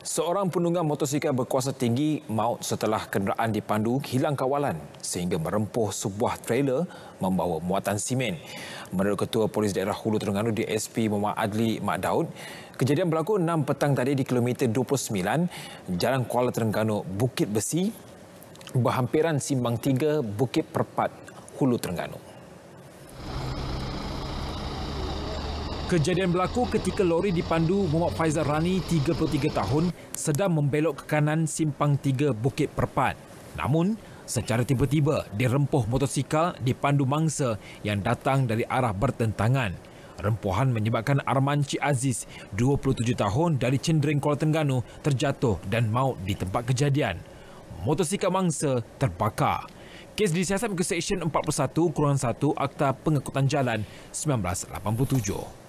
Seorang penunggang motosikal berkuasa tinggi maut setelah kenderaan dipandu hilang kawalan sehingga merempuh sebuah trailer membawa muatan simen. Menurut Ketua Polis Daerah Hulu Terengganu DSP Muhammad Adli Mak Daud, kejadian berlaku 6 petang tadi di kilometer 29 Jalan Kuala Terengganu Bukit Besi berhampiran Simbang 3 Bukit Perpat Hulu Terengganu. Kejadian berlaku ketika lori dipandu Muhammad Faizal Rani 33 tahun sedang membelok ke kanan simpang tiga Bukit Perpat. Namun, secara tiba-tiba dirempuh motosikal dipandu mangsa yang datang dari arah bertentangan. Rempuhan menyebabkan Arman Cik Aziz, 27 tahun dari Cendering, Kuala Tengganu, terjatuh dan maut di tempat kejadian. Motosikal mangsa terbakar. Kes disiasat ke Seksyen 41-1 Akta Pengekutan Jalan 1987.